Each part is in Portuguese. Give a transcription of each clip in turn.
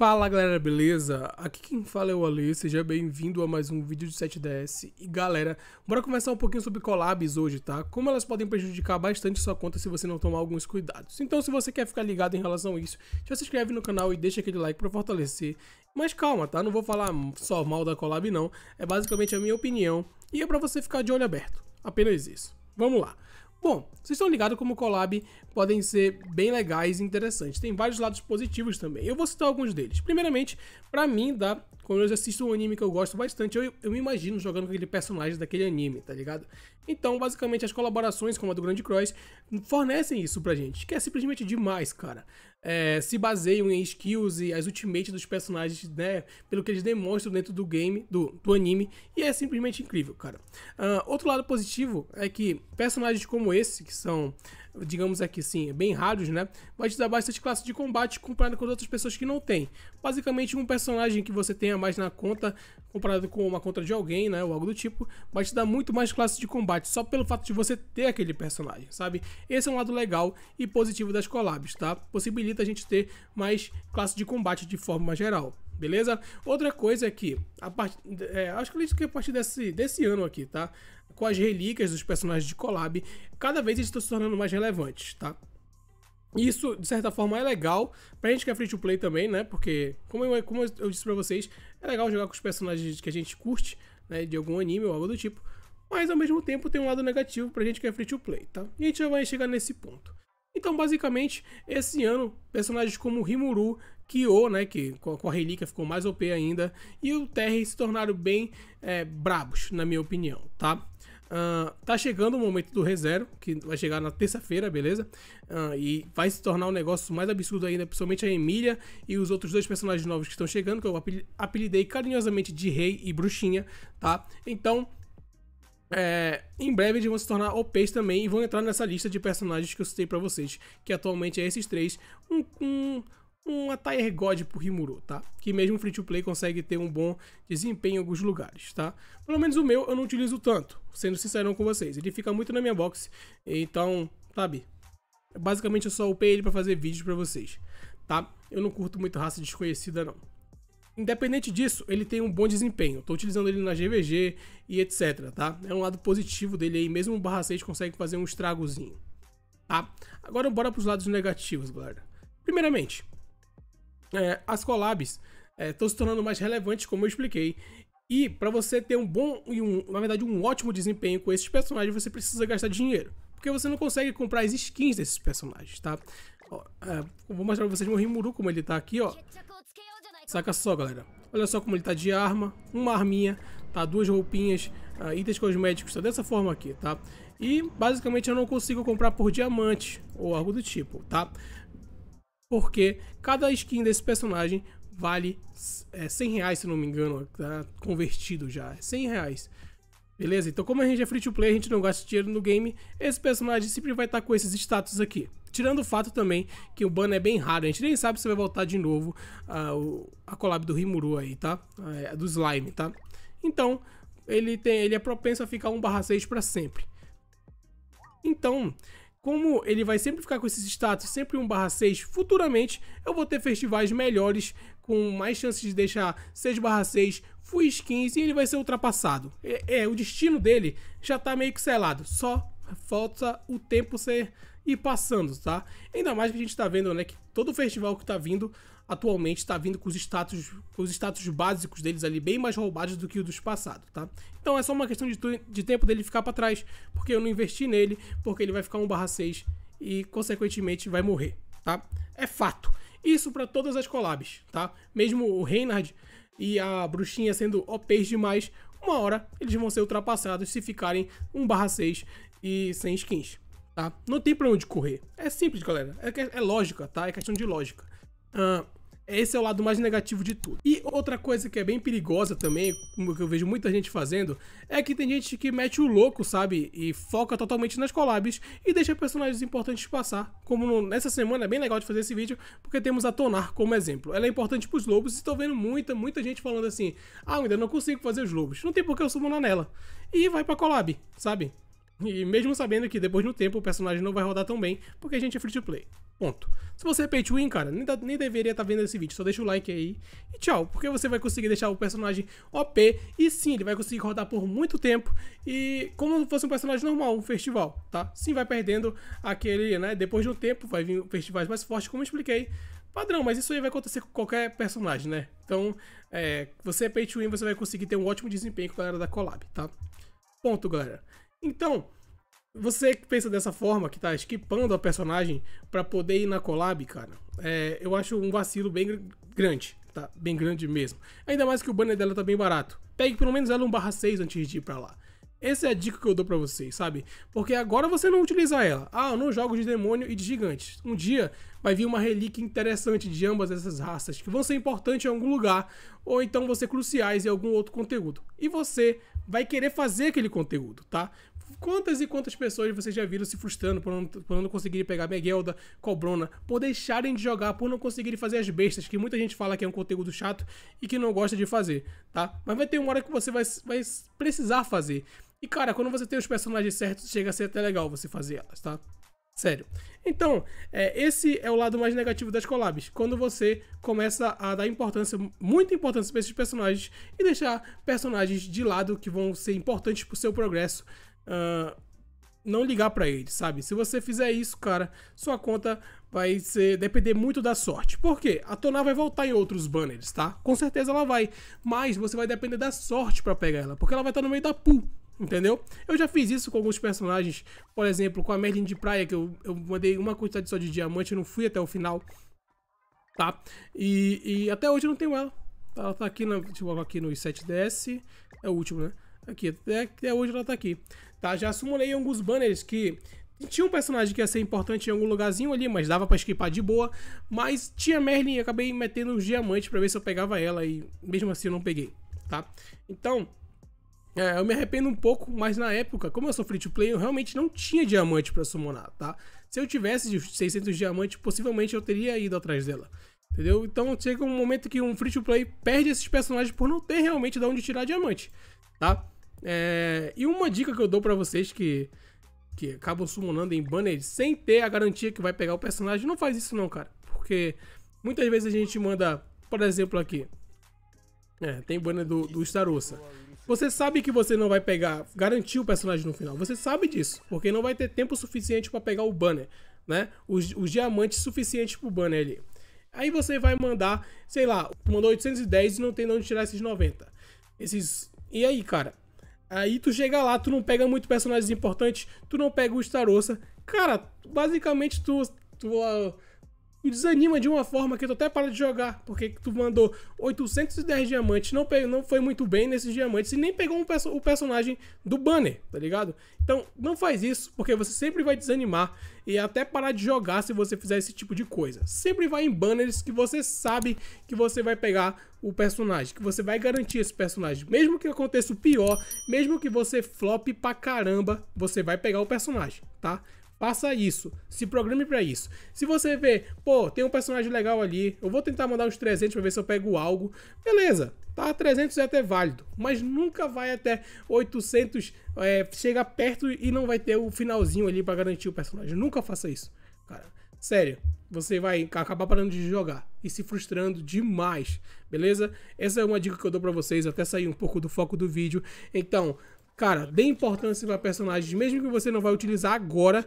Fala galera, beleza? Aqui quem fala é o Ale, seja bem-vindo a mais um vídeo de 7DS. E galera, bora conversar um pouquinho sobre collabs hoje, tá? Como elas podem prejudicar bastante sua conta se você não tomar alguns cuidados. Então se você quer ficar ligado em relação a isso, já se inscreve no canal e deixa aquele like pra fortalecer. Mas calma, tá? Não vou falar só mal da collab não, é basicamente a minha opinião e é pra você ficar de olho aberto. Apenas isso. Vamos lá. Bom, vocês estão ligados como collab podem ser bem legais e interessantes. Tem vários lados positivos também. Eu vou citar alguns deles. Primeiramente, para mim, dá, quando eu assisto um anime que eu gosto bastante, eu, eu me imagino jogando com aquele personagem daquele anime, tá ligado? Então, basicamente, as colaborações como a do Grande Cross fornecem isso pra gente, que é simplesmente demais, cara. É, se baseiam em skills e as ultimates dos personagens, né? Pelo que eles demonstram dentro do game, do, do anime, e é simplesmente incrível, cara. Uh, outro lado positivo é que personagens como esse, que são, digamos aqui assim, bem raros, né? Vai te dar bastante classe de combate comparado com outras pessoas que não têm. Basicamente, um personagem que você tenha mais na conta, comparado com uma conta de alguém, né? Ou algo do tipo, vai te dar muito mais classe de combate combate só pelo fato de você ter aquele personagem, sabe? Esse é um lado legal e positivo das collabs, tá? Possibilita a gente ter mais classe de combate de forma geral beleza? Outra coisa é que, a part... É, acho que eu que a partir desse, desse ano aqui, tá? Com as relíquias dos personagens de Collab, cada vez eles estão se tornando mais relevantes, tá? Isso, de certa forma, é legal pra gente que é free to play também, né? Porque, como eu, como eu disse pra vocês, é legal jogar com os personagens que a gente curte, né? De algum anime ou algo do tipo mas ao mesmo tempo tem um lado negativo pra gente que é free to play, tá? E a gente já vai chegar nesse ponto. Então, basicamente, esse ano, personagens como Rimuru, Kyo, né, que com a relíquia ficou mais OP ainda, e o Terry se tornaram bem é, brabos, na minha opinião, tá? Uh, tá chegando o momento do reserva, que vai chegar na terça-feira, beleza? Uh, e vai se tornar um negócio mais absurdo ainda, principalmente a Emília e os outros dois personagens novos que estão chegando, que eu apelidei carinhosamente de Rei e Bruxinha, tá? Então, é, em breve eles vão se tornar OPs também e vão entrar nessa lista de personagens que eu citei pra vocês, que atualmente é esses três. Um, um, God por Rimuru, tá? Que mesmo free to play consegue ter um bom desempenho em alguns lugares, tá? Pelo menos o meu eu não utilizo tanto, sendo sincerão com vocês. Ele fica muito na minha box, então, sabe? Basicamente eu só upei ele pra fazer vídeos pra vocês, tá? Eu não curto muito raça desconhecida não. Independente disso, ele tem um bom desempenho. Estou utilizando ele na GVG e etc, tá? É um lado positivo dele aí, mesmo o barra 6 consegue fazer um estragozinho, tá? Agora bora para os lados negativos, galera. Primeiramente, é, as collabs estão é, se tornando mais relevantes, como eu expliquei. E para você ter um bom e um, na verdade, um ótimo desempenho com esses personagens, você precisa gastar dinheiro. Porque você não consegue comprar as skins desses personagens, tá? Ó, é, vou mostrar pra vocês o Rimuru como ele tá aqui, ó. Saca só, galera. Olha só como ele tá de arma, uma arminha, tá? Duas roupinhas, uh, itens cosméticos, tá dessa forma aqui, tá? E, basicamente, eu não consigo comprar por diamante ou algo do tipo, tá? Porque cada skin desse personagem vale é, 100 reais, se não me engano, tá convertido já, 100 é reais. Beleza? Então, como a gente é free to play, a gente não gasta dinheiro no game, esse personagem sempre vai estar tá com esses status aqui. Tirando o fato também que o ban é bem raro. A gente nem sabe se vai voltar de novo a, ah, a collab do Rimuru aí, tá? A, é, do Slime, tá? Então, ele, tem, ele é propenso a ficar 1/6 para sempre. Então, como ele vai sempre ficar com esses status, sempre 1/6, futuramente eu vou ter festivais melhores, com mais chances de deixar 6/6, full skins, e ele vai ser ultrapassado. É, é, o destino dele já tá meio que selado, só falta o tempo ser e passando, tá? Ainda mais que a gente tá vendo, né, que todo festival que tá vindo atualmente tá vindo com os status, com os status básicos deles ali bem mais roubados do que o dos passados, tá? Então é só uma questão de, de tempo dele ficar para trás, porque eu não investi nele, porque ele vai ficar 1/6 e consequentemente vai morrer, tá? É fato. Isso para todas as collabs, tá? Mesmo o Reinhard e a bruxinha sendo OPs demais, uma hora eles vão ser ultrapassados se ficarem 1/6 e sem skins tá? Não tem pra onde correr. É simples, galera. É, é lógica, tá? É questão de lógica. Uh, esse é o lado mais negativo de tudo. E outra coisa que é bem perigosa também, que eu vejo muita gente fazendo, é que tem gente que mete o louco, sabe? E foca totalmente nas collabs e deixa personagens importantes passar. Como no, nessa semana é bem legal de fazer esse vídeo, porque temos a Tonar como exemplo. Ela é importante pros lobos e estou vendo muita, muita gente falando assim: ah, ainda não consigo fazer os lobos. Não tem por que eu na nela. E vai pra collab, sabe? E mesmo sabendo que depois de um tempo o personagem não vai rodar tão bem, porque a gente é free to play. Ponto. Se você é pay to win, cara, nem, nem deveria estar tá vendo esse vídeo. Só deixa o like aí e tchau, porque você vai conseguir deixar o personagem OP e sim, ele vai conseguir rodar por muito tempo e como fosse um personagem normal, um festival, tá? Sim, vai perdendo aquele, né? Depois de um tempo vai vir festivais mais fortes, como eu expliquei. Padrão, mas isso aí vai acontecer com qualquer personagem, né? Então, é, você é pay to win, você vai conseguir ter um ótimo desempenho com a galera da Collab, tá? Ponto, galera. Então, você que pensa dessa forma, que tá esquipando a personagem para poder ir na collab, cara, é, eu acho um vacilo bem grande, tá? Bem grande mesmo. Ainda mais que o banner dela tá bem barato. Pegue pelo menos ela 1/6 antes de ir pra lá. Essa é a dica que eu dou para vocês, sabe? Porque agora você não utiliza ela. Ah, eu não jogo de demônio e de gigante. Um dia vai vir uma relíquia interessante de ambas essas raças, que vão ser importantes em algum lugar, ou então vão ser cruciais em algum outro conteúdo. E você vai querer fazer aquele conteúdo, tá? Quantas e quantas pessoas vocês já viram se frustrando por não, por não conseguirem pegar Megelda, Cobrona, por deixarem de jogar, por não conseguirem fazer as bestas, que muita gente fala que é um conteúdo chato e que não gosta de fazer, tá? Mas vai ter uma hora que você vai, vai precisar fazer. E cara, quando você tem os personagens certos, chega a ser até legal você fazer elas, tá? Sério. Então, é, esse é o lado mais negativo das collabs. Quando você começa a dar importância, muita importância para esses personagens e deixar personagens de lado que vão ser importantes para o seu progresso uh, não ligar para ele, sabe? Se você fizer isso, cara, sua conta vai ser, depender muito da sorte. Por quê? A Tonar vai voltar em outros banners, tá? Com certeza ela vai, mas você vai depender da sorte para pegar ela, porque ela vai estar no meio da pool. Entendeu? Eu já fiz isso com alguns personagens, por exemplo, com a Merlin de Praia, que eu, eu mandei uma quantidade só de diamante, eu não fui até o final, tá? E, e até hoje eu não tenho ela. Ela tá aqui, na, deixa tipo, eu aqui no 7DS, é o último, né? Aqui, até, até hoje ela tá aqui. Tá, já simulei alguns banners que tinha um personagem que ia ser importante em algum lugarzinho ali, mas dava para esquipar de boa. Mas tinha Merlin e acabei metendo os diamantes para ver se eu pegava ela e mesmo assim eu não peguei, tá? Então, é, eu me arrependo um pouco, mas na época, como eu sou free to play, eu realmente não tinha diamante para summonar, tá? Se eu tivesse de 600 diamantes, possivelmente eu teria ido atrás dela. Entendeu? Então chega um momento que um free to play perde esses personagens por não ter realmente de onde tirar diamante tá? É, e uma dica que eu dou para vocês que, que acabam summonando em banners sem ter a garantia que vai pegar o personagem, não faz isso não, cara. Porque muitas vezes a gente manda, por exemplo, aqui. É, tem banner do, do Starossa. Você sabe que você não vai pegar, garantir o personagem no final. Você sabe disso, porque não vai ter tempo suficiente para pegar o banner, né? Os, os diamantes suficientes pro banner ali. Aí você vai mandar, sei lá, mandou 810 e não tem de onde tirar esses 90. Esses e aí, cara? Aí tu chega lá, tu não pega muito personagens importantes, tu não pega o Starossa. Cara, basicamente tu. tu uh, e desanima de uma forma que tu até para de jogar, porque tu mandou 810 diamantes, não, pegou, não foi muito bem nesses diamantes e nem pegou um perso o personagem do banner, tá ligado? Então não faz isso, porque você sempre vai desanimar e até parar de jogar se você fizer esse tipo de coisa. Sempre vai em banners que você sabe que você vai pegar o personagem, que você vai garantir esse personagem. Mesmo que aconteça o pior, mesmo que você flop pra caramba, você vai pegar o personagem, tá? Faça isso. Se programe para isso. Se você vê, pô, tem um personagem legal ali, eu vou tentar mandar uns 300 para ver se eu pego algo. Beleza, tá? 300 é até válido, mas nunca vai até 800, é, chega perto e não vai ter o finalzinho ali para garantir o personagem. Nunca faça isso, cara. Sério, você vai acabar parando de jogar e se frustrando demais, beleza? Essa é uma dica que eu dou para vocês, até sair um pouco do foco do vídeo. Então, Cara, dê importância para personagens, mesmo que você não vai utilizar agora,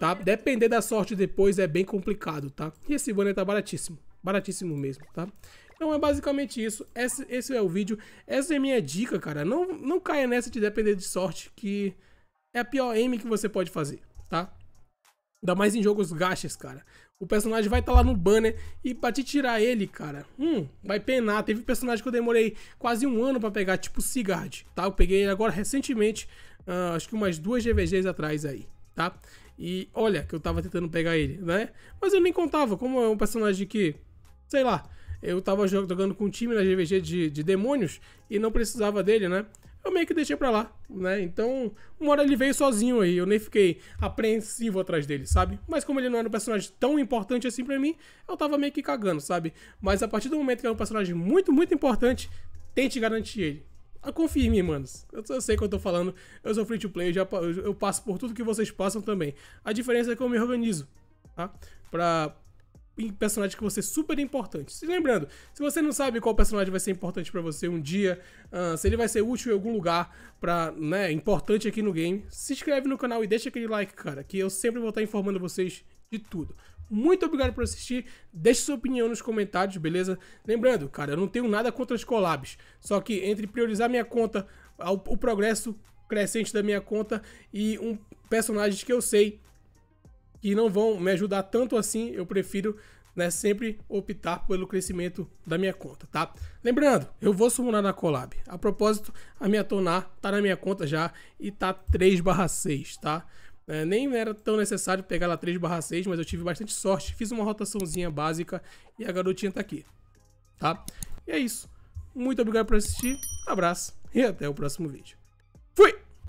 tá? Depender da sorte depois é bem complicado, tá? E esse banner tá baratíssimo, baratíssimo mesmo, tá? Então é basicamente isso, esse, esse é o vídeo, essa é minha dica, cara. Não, não caia nessa de depender de sorte, que é a pior aim que você pode fazer, tá? Ainda mais em jogos gachas, cara. O personagem vai estar tá lá no banner e pra te tirar ele, cara, hum, vai penar. Teve personagem que eu demorei quase um ano para pegar, tipo Sigard, tá? Eu peguei ele agora recentemente, uh, acho que umas duas GVGs atrás aí, tá? E olha que eu tava tentando pegar ele, né? Mas eu nem contava, como é um personagem que, sei lá, eu tava jogando com um time na GVG de, de demônios e não precisava dele, né? eu meio que deixei pra lá, né? Então, uma hora ele veio sozinho aí, eu nem fiquei apreensivo atrás dele, sabe? Mas como ele não era um personagem tão importante assim pra mim, eu tava meio que cagando, sabe? Mas a partir do momento que é um personagem muito, muito importante, tente garantir ele. Ah, confie em mim, manos. Eu, sei o que eu tô falando. Eu sou free to play, eu, já, eu passo por tudo que vocês passam também. A diferença é que eu me organizo, tá? Pra, personagens que vão ser é super importantes. E lembrando, se você não sabe qual personagem vai ser importante para você um dia, uh, se ele vai ser útil em algum lugar, para né, importante aqui no game, se inscreve no canal e deixa aquele like, cara, que eu sempre vou estar informando vocês de tudo. Muito obrigado por assistir, deixe sua opinião nos comentários, beleza? Lembrando, cara, eu não tenho nada contra as collabs, só que entre priorizar minha conta, o progresso crescente da minha conta e um personagem que eu sei que não vão me ajudar tanto assim, eu prefiro né, sempre optar pelo crescimento da minha conta, tá? Lembrando, eu vou sumunar na Colab. A propósito, a minha Tonar tá na minha conta já e tá 3/6, tá? É, nem era tão necessário pegar lá 3/6, mas eu tive bastante sorte, fiz uma rotaçãozinha básica e a garotinha tá aqui, tá? E é isso. Muito obrigado por assistir, abraço e até o próximo vídeo. Fui!